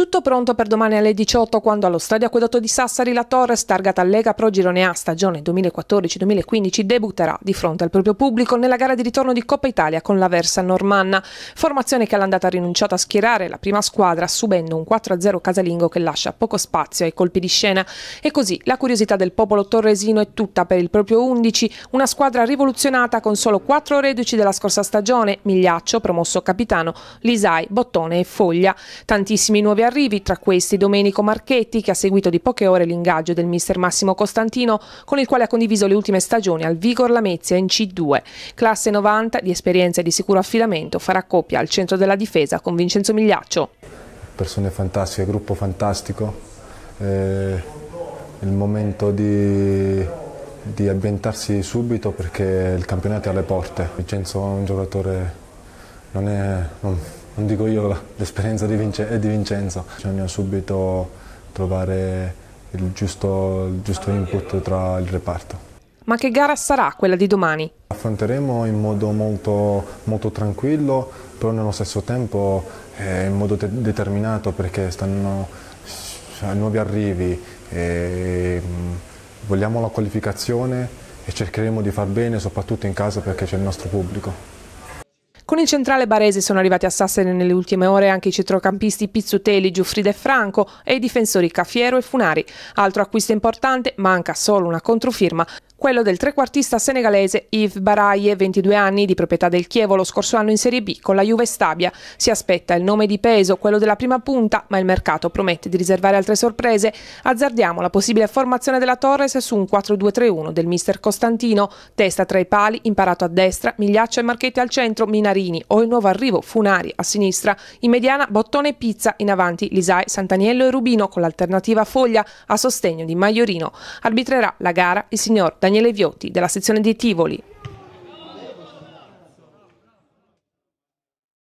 Tutto pronto per domani alle 18 quando allo stadio Acquedotto di Sassari la Torres, targata Lega Pro Girone A stagione 2014-2015, debutterà di fronte al proprio pubblico nella gara di ritorno di Coppa Italia con la Versa Normanna, formazione che all'andata ha rinunciato a schierare la prima squadra subendo un 4-0 casalingo che lascia poco spazio ai colpi di scena. E così la curiosità del popolo torresino è tutta per il proprio 11, una squadra rivoluzionata con solo 4 reduci della scorsa stagione, Migliaccio, promosso capitano, Lisai, Bottone e Foglia. Tantissimi nuovi arrivi arrivi, tra questi Domenico Marchetti che ha seguito di poche ore l'ingaggio del mister Massimo Costantino con il quale ha condiviso le ultime stagioni al Vigor Lamezia in C2. Classe 90 di esperienza e di sicuro affidamento farà coppia al centro della difesa con Vincenzo Migliaccio. Persone fantastiche, gruppo fantastico, eh, il momento di, di ambientarsi subito perché il campionato è alle porte. Vincenzo è un giocatore non è, non, non dico io, l'esperienza di, Vincenzo, di Vincenzo. Bisogna subito trovare il giusto, il giusto input tra il reparto. Ma che gara sarà quella di domani? Affronteremo in modo molto, molto tranquillo, però nello stesso tempo eh, in modo determinato perché stanno cioè, nuovi arrivi, e, mh, mm, vogliamo la qualificazione e cercheremo di far bene soprattutto in casa perché c'è il nostro pubblico. Con il centrale barese sono arrivati a Sassari nelle ultime ore anche i centrocampisti Pizzuteli, Giuffrida e Franco e i difensori Caffiero e Funari. Altro acquisto importante, manca solo una controfirma, quello del trequartista senegalese Yves Baraye, 22 anni, di proprietà del Chievo lo scorso anno in Serie B con la Juve Stabia. Si aspetta il nome di peso, quello della prima punta, ma il mercato promette di riservare altre sorprese. Azzardiamo la possibile formazione della Torres su un 4-2-3-1 del mister Costantino, testa tra i pali, imparato a destra, Migliaccio e Marchetti al centro, Minarini o il nuovo arrivo Funari a sinistra, in mediana Bottone e Pizza, in avanti Lisai, Santaniello e Rubino con l'alternativa Foglia a sostegno di Maiorino. Arbitrerà la gara il signor Daniele Daniele Viotti della sezione di Tivoli